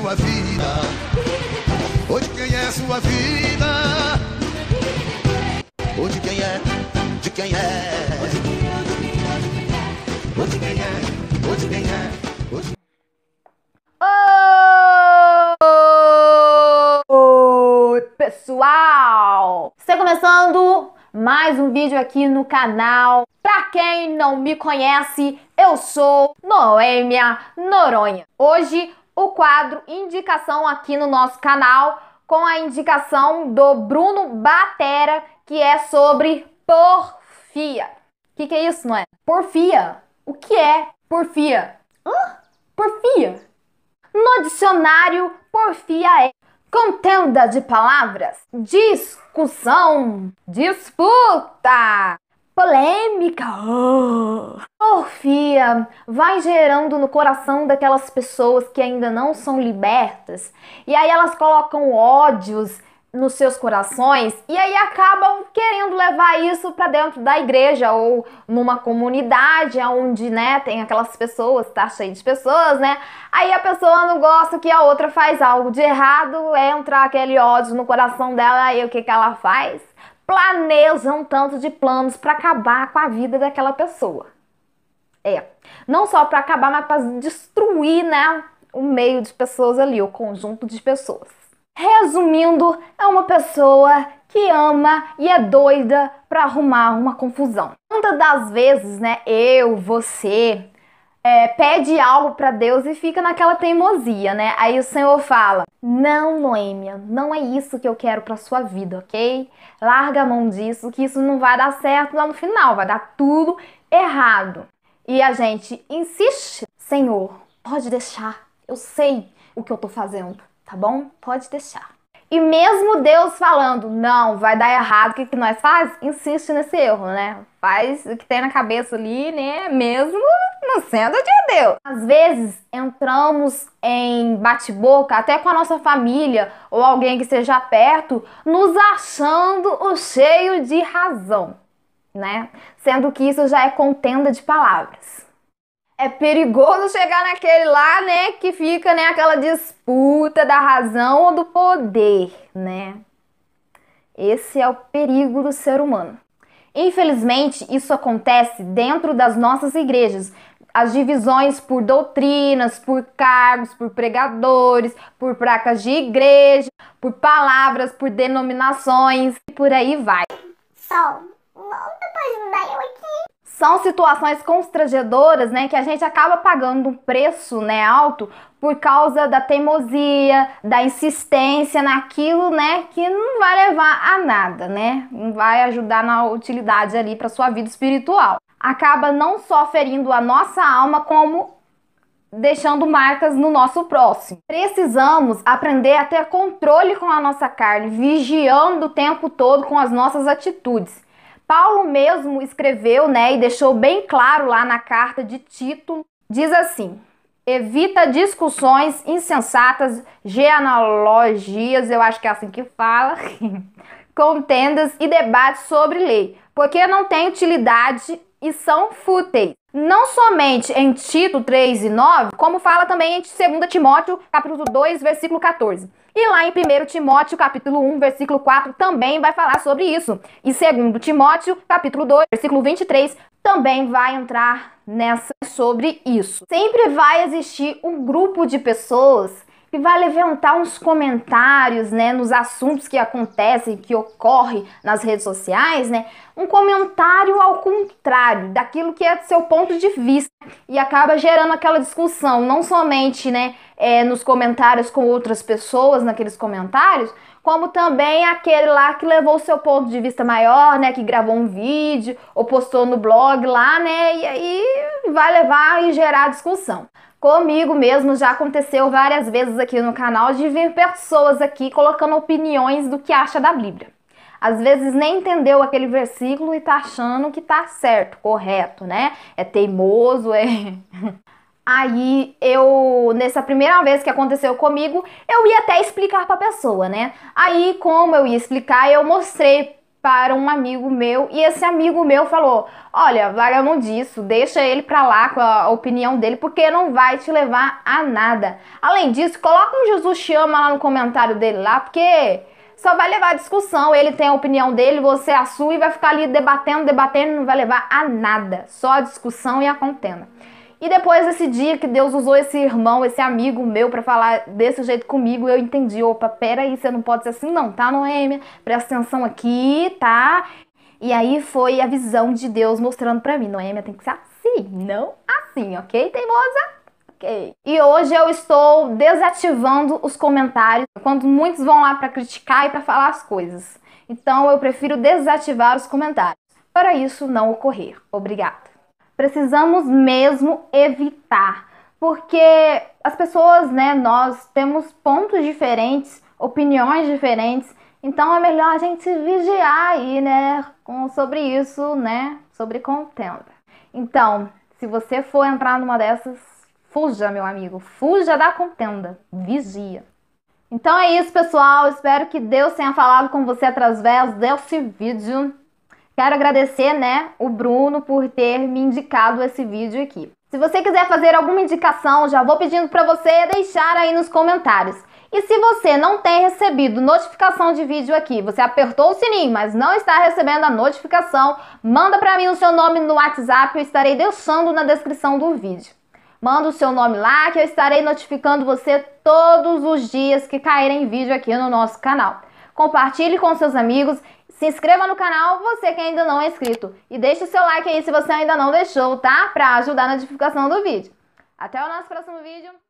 sua vida? Hoje quem é sua vida? é? de quem é? De quem é? Hoje quem é? Hoje quem é? Hoje de... Oi, pessoal! Está começando mais um vídeo aqui no canal. Pra quem não me conhece, eu sou Noêmia Noronha. Hoje o quadro Indicação aqui no nosso canal, com a indicação do Bruno Batera, que é sobre porfia. O que, que, é isso, não é? Porfia. O que é porfia? Hã? Porfia. No dicionário, porfia é contenda de palavras, discussão, disputa, polêmica, oh. porfia, vai gerando no coração daquelas pessoas que ainda não são libertas, e aí elas colocam ódios nos seus corações e aí acabam querendo levar isso para dentro da igreja ou numa comunidade onde, né, tem aquelas pessoas, tá cheio de pessoas, né? Aí a pessoa não gosta que a outra faz algo de errado, entra aquele ódio no coração dela e o que que ela faz? planeja um tanto de planos para acabar com a vida daquela pessoa. É, não só para acabar, mas para destruir, né, o meio de pessoas ali, o conjunto de pessoas. Resumindo, é uma pessoa que ama e é doida para arrumar uma confusão. Muitas das vezes, né, eu, você, é, pede algo para Deus e fica naquela teimosia, né? Aí o Senhor fala: Não, Noêmia, não é isso que eu quero para sua vida, ok? Larga a mão disso, que isso não vai dar certo lá no final, vai dar tudo errado. E a gente insiste: Senhor, pode deixar, eu sei o que eu tô fazendo, tá bom? Pode deixar. E mesmo Deus falando, não, vai dar errado, o que, que nós faz? Insiste nesse erro, né? Faz o que tem na cabeça ali, né? Mesmo não sendo de Deus. Às vezes entramos em bate-boca até com a nossa família ou alguém que esteja perto, nos achando o cheio de razão, né? Sendo que isso já é contenda de palavras é perigoso chegar naquele lá, né, que fica, né, aquela disputa da razão ou do poder, né? Esse é o perigo do ser humano. Infelizmente, isso acontece dentro das nossas igrejas. As divisões por doutrinas, por cargos, por pregadores, por placas de igreja, por palavras, por denominações e por aí vai. Sol, não pra ajudar eu aqui são situações constrangedoras, né, que a gente acaba pagando um preço, né, alto por causa da teimosia, da insistência naquilo, né, que não vai levar a nada, né? Não vai ajudar na utilidade ali para sua vida espiritual. Acaba não só ferindo a nossa alma como deixando marcas no nosso próximo. Precisamos aprender a ter controle com a nossa carne, vigiando o tempo todo com as nossas atitudes Paulo mesmo escreveu, né, e deixou bem claro lá na carta de Tito, diz assim: evita discussões insensatas, genealogias, eu acho que é assim que fala, contendas e debates sobre lei, porque não têm utilidade e são fúteis. Não somente em Tito 3 e 9, como fala também em 2 Timóteo, capítulo 2, versículo 14. E lá em 1 Timóteo, capítulo 1, versículo 4, também vai falar sobre isso. E 2 Timóteo, capítulo 2, versículo 23, também vai entrar nessa sobre isso. Sempre vai existir um grupo de pessoas que vai levantar uns comentários, né, nos assuntos que acontecem, que ocorrem nas redes sociais, né, um comentário ao contrário daquilo que é seu ponto de vista e acaba gerando aquela discussão, não somente, né, é, nos comentários com outras pessoas naqueles comentários, como também aquele lá que levou o seu ponto de vista maior, né, que gravou um vídeo ou postou no blog lá, né, e aí vai levar e gerar discussão. Comigo mesmo já aconteceu várias vezes aqui no canal de vir pessoas aqui colocando opiniões do que acha da Bíblia. Às vezes nem entendeu aquele versículo e tá achando que tá certo, correto, né? É teimoso, é. Aí eu, nessa primeira vez que aconteceu comigo, eu ia até explicar para a pessoa, né? Aí, como eu ia explicar, eu mostrei para um amigo meu e esse amigo meu falou: Olha, larga mão disso, deixa ele pra lá com a opinião dele, porque não vai te levar a nada. Além disso, coloca um Jesus chama lá no comentário dele lá, porque só vai levar a discussão. Ele tem a opinião dele, você é a sua, e vai ficar ali debatendo, debatendo, não vai levar a nada. Só a discussão e a contenda. E depois desse dia que Deus usou esse irmão, esse amigo meu para falar desse jeito comigo, eu entendi, opa, peraí, você não pode ser assim não, tá, Noêmia? Presta atenção aqui, tá? E aí foi a visão de Deus mostrando para mim, Noêmia tem que ser assim, não assim, ok, teimosa? Okay. E hoje eu estou desativando os comentários quando muitos vão lá para criticar e para falar as coisas. Então eu prefiro desativar os comentários para isso não ocorrer. Obrigada precisamos mesmo evitar, porque as pessoas, né, nós temos pontos diferentes, opiniões diferentes, então é melhor a gente vigiar aí, né, com, sobre isso, né, sobre contenda. Então, se você for entrar numa dessas, fuja, meu amigo, fuja da contenda, vigia. Então é isso, pessoal. Espero que Deus tenha falado com você através desse vídeo. Quero agradecer, né, o Bruno por ter me indicado esse vídeo aqui. Se você quiser fazer alguma indicação, já vou pedindo para você deixar aí nos comentários. E se você não tem recebido notificação de vídeo aqui, você apertou o sininho, mas não está recebendo a notificação, manda para mim o seu nome no WhatsApp, eu estarei deixando na descrição do vídeo. Manda o seu nome lá que eu estarei notificando você todos os dias que caírem vídeo aqui no nosso canal. Compartilhe com seus amigos se inscreva no canal, você que ainda não é inscrito. E deixe o seu like aí se você ainda não deixou, tá? Pra ajudar na notificação do vídeo. Até o nosso próximo vídeo.